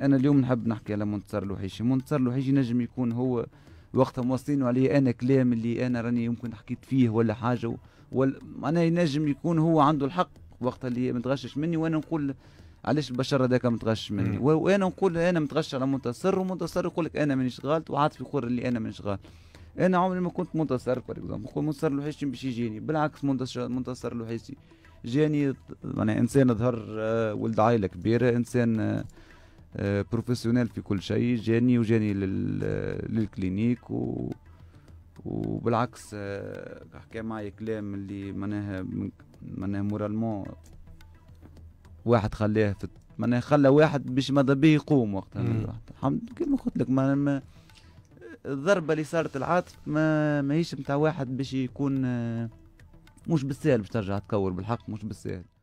انا اليوم نحب نحكي على منتصر الوحيشي منتصر الوحيشي نجم يكون هو وقتها موصلين عليه انا كلام اللي انا راني يمكن حكيت فيه ولا حاجه ولا انا ينجم يكون هو عنده الحق وقتها اللي متغشش مني وانا نقول علاش البشر هذاك متغشش مني وانا نقول انا متغش على منتصر ومنتصر يقول لك انا مانيش غلط وعاطف يقول اللي انا مانيش غلط انا عمري ما كنت منتصر فور اكزامبل نقول منتصر الوحيشي باش يجيني بالعكس منتصر منتصر الوحيشي جاني يعني انسان ظهر آه، ولد عائله كبيره انسان آه، بروفيسيونيل آه، في كل شيء جاني وجاني للكلينيك و وبالعكس آه، حكى معي كلام اللي معناها معناها مورالمون واحد خلاه في معناها خلى واحد باش ماذا به يقوم وقتها الحمد لله كيما قلت لك الضربه اللي صارت العاطف ما ماهيش نتاع واحد باش يكون آه، مش بالسهل باش ترجع تكور بالحق مش بالسهل